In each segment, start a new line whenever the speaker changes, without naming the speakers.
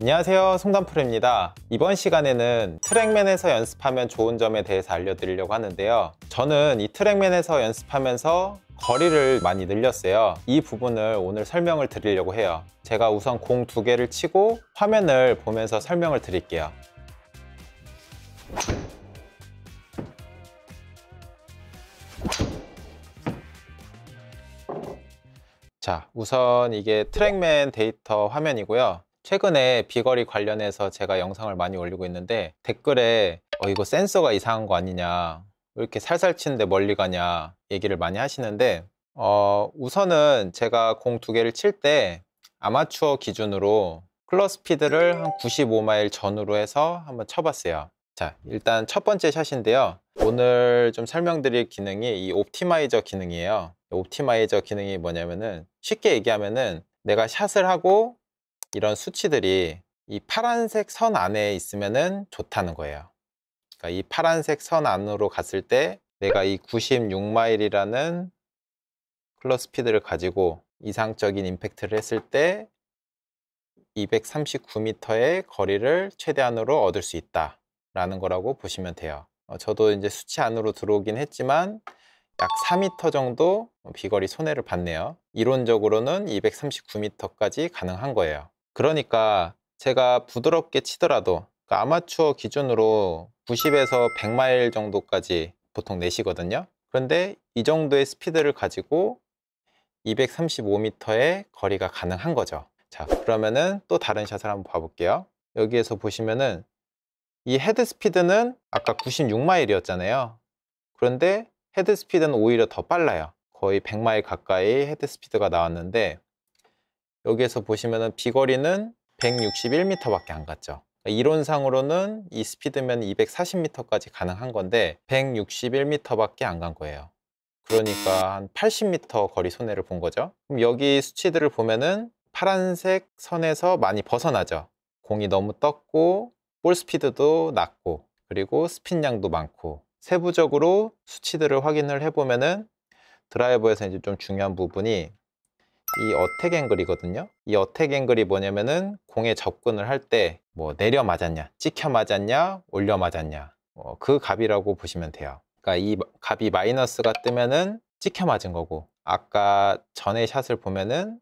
안녕하세요 송단프로입니다 이번 시간에는 트랙맨에서 연습하면 좋은 점에 대해서 알려드리려고 하는데요 저는 이 트랙맨에서 연습하면서 거리를 많이 늘렸어요 이 부분을 오늘 설명을 드리려고 해요 제가 우선 공 두 개를 치고 화면을 보면서 설명을 드릴게요 자 우선 이게 트랙맨 데이터 화면이고요 최근에 비거리 관련해서 제가 영상을 많이 올리고 있는데 댓글에 어, 이거 센서가 이상한 거 아니냐 왜 이렇게 살살 치는데 멀리 가냐 얘기를 많이 하시는데 어, 우선은 제가 공 두 개를 칠 때 아마추어 기준으로 클러 스피드를 한 95마일 전후로 해서 한번 쳐봤어요 자 일단 첫 번째 샷인데요 오늘 좀 설명드릴 기능이 이 옵티마이저 기능이에요 옵티마이저 기능이 뭐냐면은 쉽게 얘기하면은 내가 샷을 하고 이런 수치들이 이 파란색 선 안에 있으면 좋다는 거예요. 그러니까 이 파란색 선 안으로 갔을 때 내가 이 96마일이라는 클러 스피드를 가지고 이상적인 임팩트를 했을 때 239m의 거리를 최대한으로 얻을 수 있다라는 거라고 보시면 돼요. 어, 저도 이제 수치 안으로 들어오긴 했지만 약 4m 정도 비거리 손해를 봤네요. 이론적으로는 239m까지 가능한 거예요. 그러니까 제가 부드럽게 치더라도 그 아마추어 기준으로 90에서 100마일 정도까지 보통 내시거든요. 그런데 이 정도의 스피드를 가지고 235m의 거리가 가능한 거죠. 자, 그러면은 또 다른 샷을 한번 봐볼게요. 여기에서 보시면은 이 헤드 스피드는 아까 96마일이었잖아요. 그런데 헤드 스피드는 오히려 더 빨라요. 거의 100마일 가까이 헤드 스피드가 나왔는데 여기에서 보시면은 비거리는 161m밖에 안 갔죠. 그러니까 이론상으로는 이 스피드면 240m까지 가능한 건데 161m밖에 안 간 거예요. 그러니까 한 80m 거리 손해를 본 거죠. 그럼 여기 수치들을 보면은 파란색 선에서 많이 벗어나죠. 공이 너무 떴고 볼 스피드도 낮고 그리고 스핀량도 많고 세부적으로 수치들을 확인을 해보면은 드라이버에서 이제 좀 중요한 부분이 이 어택 앵글이거든요 이 어택 앵글이 뭐냐면은 공에 접근을 할 때 뭐 내려 맞았냐 찍혀 맞았냐 올려 맞았냐 어, 그 값이라고 보시면 돼요 그러니까 이 값이 마이너스가 뜨면은 찍혀 맞은 거고 아까 전에 샷을 보면은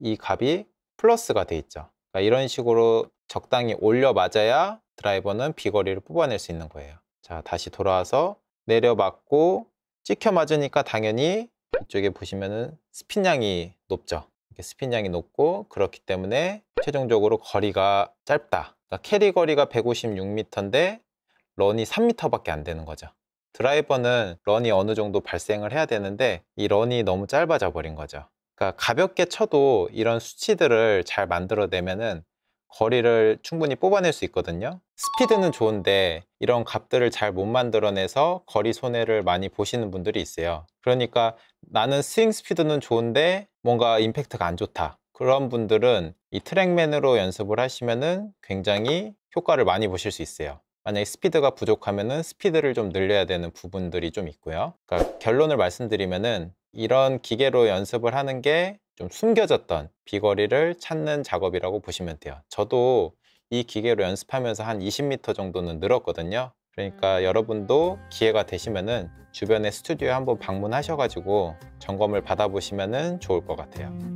이 값이 플러스가 돼 있죠 그러니까 이런 식으로 적당히 올려 맞아야 드라이버는 비거리를 뽑아낼 수 있는 거예요 자 다시 돌아와서 내려 맞고 찍혀 맞으니까 당연히 이쪽에 보시면은 스핀량이 높죠. 스핀량이 높고 그렇기 때문에 최종적으로 거리가 짧다. 그러니까 캐리 거리가 156m인데 런이 3m밖에 안 되는 거죠. 드라이버는 런이 어느 정도 발생을 해야 되는데 이 런이 너무 짧아져 버린 거죠. 그러니까 가볍게 쳐도 이런 수치들을 잘 만들어내면은 거리를 충분히 뽑아낼 수 있거든요. 스피드는 좋은데 이런 값들을 잘 못 만들어내서 거리 손해를 많이 보시는 분들이 있어요. 그러니까 나는 스윙 스피드는 좋은데 뭔가 임팩트가 안 좋다. 그런 분들은 이 트랙맨으로 연습을 하시면 굉장히 효과를 많이 보실 수 있어요. 만약에 스피드가 부족하면 스피드를 좀 늘려야 되는 부분들이 좀 있고요. 그러니까 결론을 말씀드리면 이런 기계로 연습을 하는 게좀 숨겨졌던 비거리를 찾는 작업이라고 보시면 돼요. 저도 이 기계로 연습하면서 한 20m 정도는 늘었거든요. 그러니까 음. 여러분도 기회가 되시면 주변의 스튜디오에 한번 방문하셔가지고 점검을 받아보시면 좋을 것 같아요.